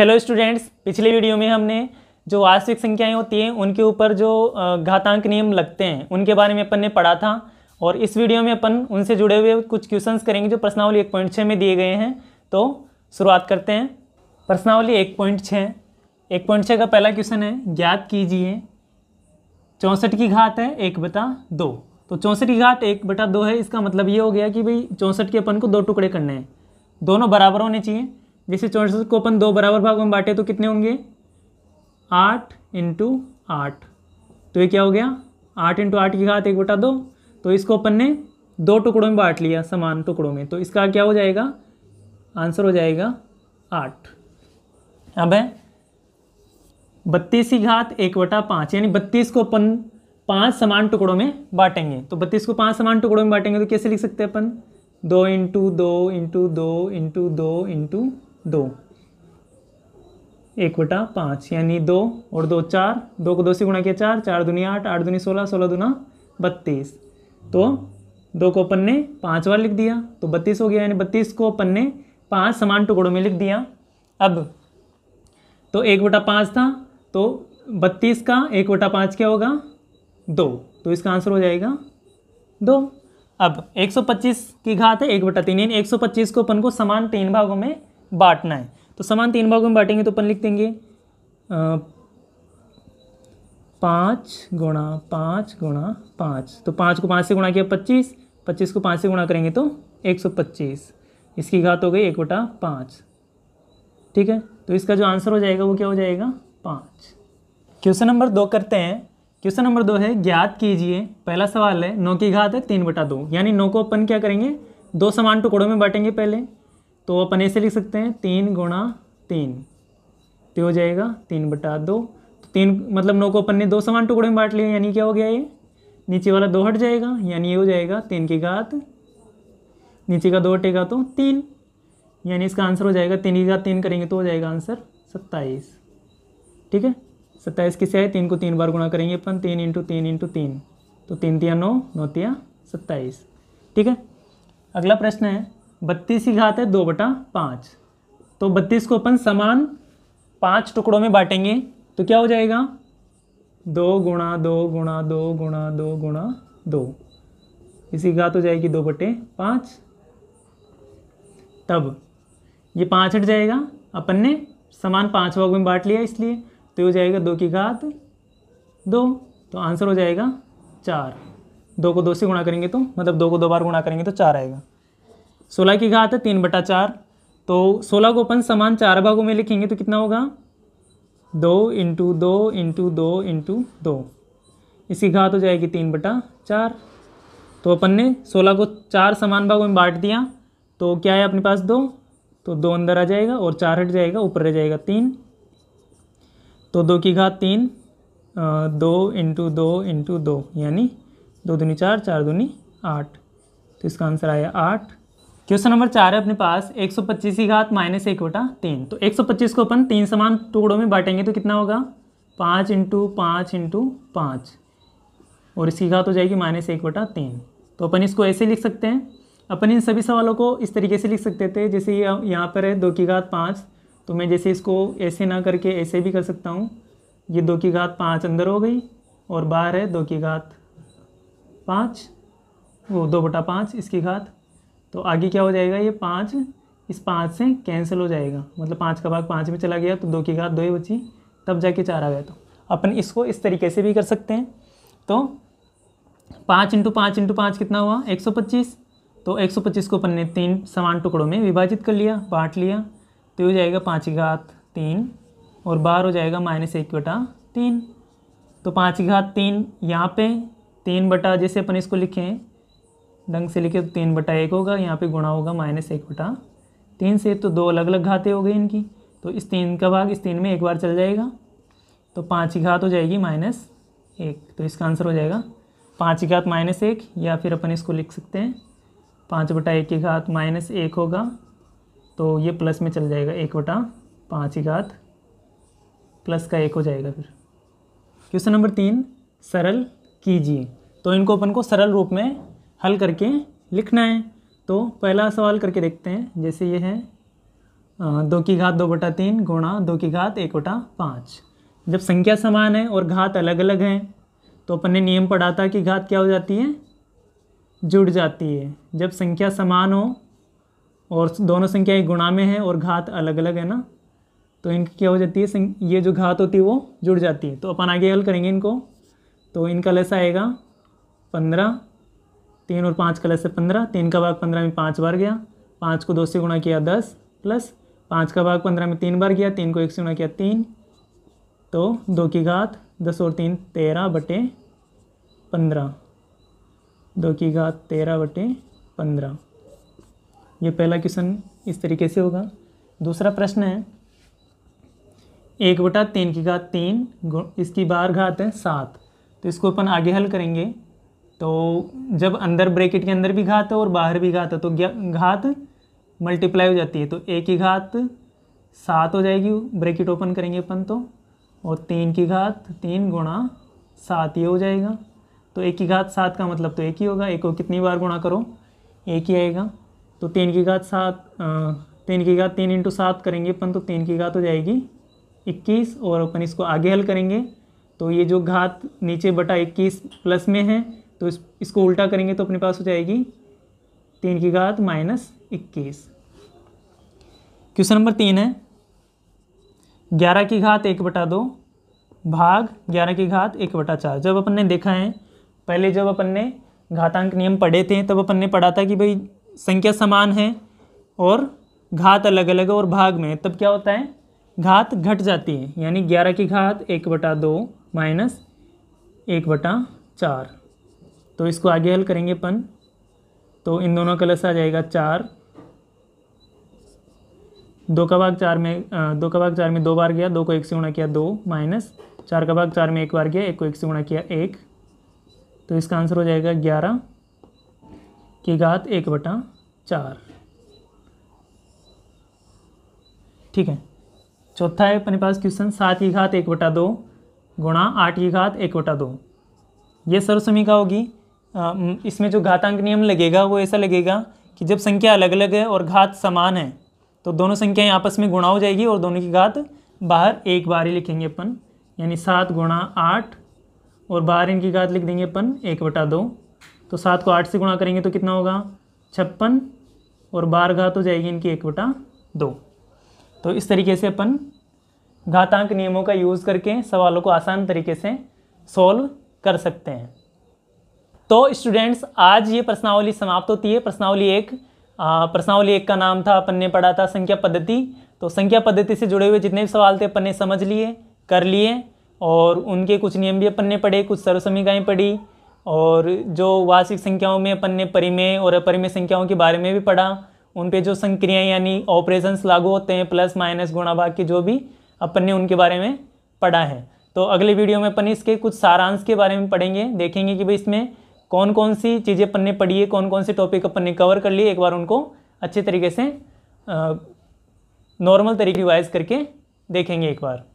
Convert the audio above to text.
hello students पिछले video में हमने जो वास्तविक संख्याएं होती हैं उनके ऊपर जो घातांक नियम लगते हैं उनके बारे में अपन ने पढ़ा था और इस वीडियो में अपन उनसे जुड़े हुए कुछ क्वेश्चंस करेंगे जो प्रश्नावली एक पॉइंट छः में दिए गए हैं तो शुरुआत करते हैं प्रश्नावली एक पॉइंट छः एक पॉइंट छः का पहला क्वेश्चन है ज्ञात कीजिए चौंसठ की घात है एक बटा दो तो चौंसठ की घात एक बटा दो है इसका मतलब ये हो गया कि भाई चौंसठ के अपन को दो टुकड़े करने हैं दोनों बराबर होने चाहिए जैसे चौंसठ को अपन दो बराबर भागों में बांटे तो कितने होंगे आठ इंटू आठ तो ये क्या हो गया आठ इंटू आठ की घात एक बटा दो तो इसको अपन ने दो टुकड़ों में बांट लिया समान टुकड़ों में तो इसका क्या हो जाएगा आंसर हो जाएगा आठ अब है बत्तीस की घात एक बटा पाँच यानी बत्तीस को अपन पाँच समान टुकड़ों में बांटेंगे तो बत्तीस को पाँच समान टुकड़ों में बांटेंगे तो कैसे लिख सकते हैं अपन दो इंटू दो इंटू दो इंटू दो इंटू दो एक बटा पाँच यानी दो और दो चार दो को दो से गुणा किया चार चार दुनिया आठ आठ दुनिया सोलह सोलह दुना बत्तीस तो दो को अपन ने पाँच बार लिख दिया तो बत्तीस हो गया यानी बत्तीस को अपन ने पाँच समान टुकड़ों में लिख दिया अब तो एक बटा पाँच था तो बत्तीस का एक बटा पाँच क्या होगा दो तो इसका आंसर हो जाएगा दो अब एक सौ पच्चीस की घात है एक बटा तीन यानी एक सौ पच्चीस को अपन को समान तीन भागों में बांटना है तो समान तीन भागों में बांटेंगे तो अपन लिख देंगे पाँच गुणा पाँच गुणा पाँच तो पाँच को पाँच से गुणा किया पच्चीस पच्चीस को पाँच से गुणा करेंगे तो एक सौ पच्चीस इसकी घात हो गई एक बटा पाँच ठीक है तो इसका जो आंसर हो जाएगा वो क्या हो जाएगा पाँच क्वेश्चन नंबर दो करते हैं क्वेश्चन नंबर दो है ज्ञात कीजिए पहला सवाल है नौ की घात है तीन बटा दो यानी नौ को अपन क्या करेंगे दो समान टुकड़ों में बांटेंगे पहले तो अपन ऐसे लिख सकते हैं तीन गुणा तीन तो हो जाएगा तीन बटा दो तो तीन मतलब नौ को अपन ने दो समान टुकड़े में बांट लिया यानी क्या हो गया ये नीचे वाला दो हट जाएगा यानी ये हो जाएगा तीन की घात नीचे का दो हटेगा तो तीन यानी इसका आंसर हो जाएगा तीन की घात तीन करेंगे तो हो जाएगा आंसर सत्ताईस ठीक है सत्ताईस किसे आए तीन को तीन बार गुणा करेंगे अपन तीन इंटू तीन इंटू तीन तो तीन तिया नौ नौ तिया सत्ताईस ठीक है अगला प्रश्न है बत्तीस की घात है दो बटा पाँच तो बत्तीस को अपन समान पाँच टुकड़ों में बांटेंगे तो क्या हो जाएगा दो गुणा दो गुणा दो गुणा दो गुणा दो इसी घात हो जाएगी दो बटे पाँच तब ये पाँच हट जाएगा अपन ने समान पाँच भाग में बांट लिया इसलिए तो हो जाएगा दो की घात दो तो आंसर हो जाएगा चार दो को दो से गुणा करेंगे तो मतलब दो को दो बार गुणा करेंगे तो चार आएगा सोलह की घात है तीन बटा चार तो सोलह को अपन समान चार भागों में लिखेंगे तो कितना होगा दो इंटू दो इंटू दो इंटू दो इसकी घात हो जाएगी तीन बटा चार तो अपन ने सोलह को चार समान भागों में बांट दिया तो क्या है अपने पास दो तो दो अंदर आ जाएगा और चार हट जाएगा ऊपर रह जाएगा तीन तो दो की घात तीन दो इंटू दो इंटू दो यानी दो दूनी चार चार दूनी आठ तो इसका आंसर आया आठ क्वेश्चन नंबर चार है अपने पास एक सौ पच्चीस की घात माइनस एक बटा तीन तो एक सौ पच्चीस को अपन तीन समान टुकड़ों में बांटेंगे तो कितना होगा पाँच इंटू पाँच इंटू पाँच और इसकी घात हो जाएगी माइनस एक बटा तीन तो अपन इसको ऐसे लिख सकते हैं अपन इन सभी सवालों को इस तरीके से लिख सकते थे जैसे यहाँ पर है दो की घात पाँच तो मैं जैसे इसको ऐसे ना करके ऐसे भी कर सकता हूँ ये दो की घात पाँच अंदर हो गई और बाहर है दो की घात पाँच वो दो बटा पाँच इसकी घात तो आगे क्या हो जाएगा ये पाँच इस पाँच से कैंसिल हो जाएगा मतलब पाँच का भाग पाँच में चला गया तो दो की घात दो ही बची तब जाके चार आ गया तो अपन इसको इस तरीके से भी कर सकते हैं तो पाँच इंटू पाँच इंटू पाँच कितना हुआ एक सौ पच्चीस तो एक सौ पच्चीस को अपन ने तीन समान टुकड़ों में विभाजित कर लिया बांट लिया तो हो जाएगा पाँच की घात तीन और बाहर हो जाएगा माइनस एक बटा तीन तो पाँच की घात तीन यहाँ पे तीन बटा जैसे अपन इसको लिखे हैं ढंग से लिखे तो तीन बटा एक होगा यहाँ पे गुणा होगा माइनस एक बटा तीन से तो दो अलग अलग घातें हो गई इनकी तो इस तीन का भाग इस तीन में एक बार चल जाएगा तो पाँच की घात हो जाएगी माइनस एक तो इसका आंसर हो जाएगा पाँच की घात माइनस एक या फिर अपन इसको लिख सकते हैं पाँच बटा एक की घात माइनस एक होगा तो ये प्लस में चल जाएगा एक बटा पाँच की घात प्लस का एक हो जाएगा फिर क्वेश्चन नंबर तीन सरल कीजिए तो इनको अपन को सरल रूप में हल करके लिखना है तो पहला सवाल करके देखते हैं जैसे ये है दो की घात दो बटा तीन गुणा दो की घात एक बटा पाँच जब संख्या समान है और घात अलग अलग हैं तो अपन ने नियम पढ़ा था कि घात क्या हो जाती है जुड़ जाती है जब संख्या समान हो और दोनों संख्याएं गुणा में है और घात अलग अलग है ना तो इनकी क्या हो जाती है ये जो घात होती है वो जुड़ जाती है तो अपन आगे हल करेंगे इनको तो इनका लेसा आएगा पंद्रह तीन और पाँच का से पंद्रह तीन का भाग पंद्रह में पाँच बार गया पाँच को दो से गुणा किया दस प्लस पाँच का भाग पंद्रह में तीन बार गया तीन को एक से गुणा किया तीन तो दो की घात दस और तीन तेरह बटे पंद्रह दो की घात तेरह बटे पंद्रह ये पहला क्वेश्चन इस तरीके से होगा दूसरा प्रश्न है एक बटा तीन की घात तीन इसकी बार घात है सात तो इसको अपन आगे हल करेंगे तो जब अंदर ब्रैकेट के अंदर भी घात है और बाहर भी घात है तो घात मल्टीप्लाई हो जाती है तो एक की घात सात हो जाएगी ब्रैकेट ओपन करेंगे अपन तो और तीन की घात तीन गुणा सात ये हो जाएगा तो एक की घात सात का मतलब तो एक ही होगा एक को कितनी बार गुणा करो एक ही आएगा तो तीन की घात सात तीन की घात तीन इंटू सात करेंगे अपन तो तीन की घात हो जाएगी इक्कीस और अपन इसको आगे हल करेंगे तो ये जो घात नीचे बटा इक्कीस प्लस में है तो इस, इसको उल्टा करेंगे तो अपने पास हो जाएगी तीन की घात माइनस इक्कीस क्वेश्चन नंबर तीन है ग्यारह की घात एक बटा दो भाग ग्यारह की घात एक बटा चार जब अपन ने देखा है पहले जब अपन ने घातांक नियम पढ़े थे तब अपन ने पढ़ा था कि भाई संख्या समान है और घात अलग अलग है और भाग में तब क्या होता है घात घट जाती है यानी ग्यारह की घात एक बटा दो माइनस एक बटा चार तो इसको आगे हल करेंगे अपन तो इन दोनों का लस आ जाएगा चार दो का भाग चार में दो का भाग चार में दो बार गया दो को एक से गुणा किया दो माइनस चार का भाग चार में एक बार गया एक को एक से गुणा किया एक तो इसका आंसर हो जाएगा ग्यारह की घात एक बटा चार ठीक है चौथा है अपने पास क्वेश्चन सात की घात एक बटा दो गुणा आठ की घात एक बटा दो ये सर्वसमिका होगी इसमें जो घातांक नियम लगेगा वो ऐसा लगेगा कि जब संख्या अलग अलग है और घात समान है तो दोनों संख्याएं आपस में गुणा हो जाएगी और दोनों की घात बाहर एक बार ही लिखेंगे अपन यानी सात गुणा आठ और बाहर इनकी घात लिख देंगे अपन एक बटा दो तो सात को आठ से गुणा करेंगे तो कितना होगा छप्पन और बार घात हो जाएगी इनकी एक बटा दो तो इस तरीके से अपन घातांक नियमों का यूज़ करके सवालों को आसान तरीके से सॉल्व कर सकते हैं तो स्टूडेंट्स आज ये प्रश्नावली समाप्त होती है प्रश्नावली एक प्रश्नावली एक का नाम था अपन ने पढ़ा था संख्या पद्धति तो संख्या पद्धति से जुड़े हुए जितने भी सवाल थे अपन ने समझ लिए कर लिए और उनके कुछ नियम भी अपन ने पढ़े कुछ सर्वसमिकाएँ पढ़ी और जो वार्षिक संख्याओं में अपन ने परिमेय और अपरिमेय संख्याओं के बारे में भी पढ़ा उन पर जो संक्रियाएँ यानी ऑपरेशंस लागू होते हैं प्लस माइनस गुणा भाग के जो भी अपन ने उनके बारे में पढ़ा है तो अगले वीडियो में अपन इसके कुछ सारांश के बारे में पढ़ेंगे देखेंगे कि भाई इसमें कौन कौन सी चीज़ें अपन ने पढ़ी है कौन कौन से टॉपिक अपन ने कवर कर लिए एक बार उनको अच्छे तरीके से नॉर्मल तरीके वाइज करके देखेंगे एक बार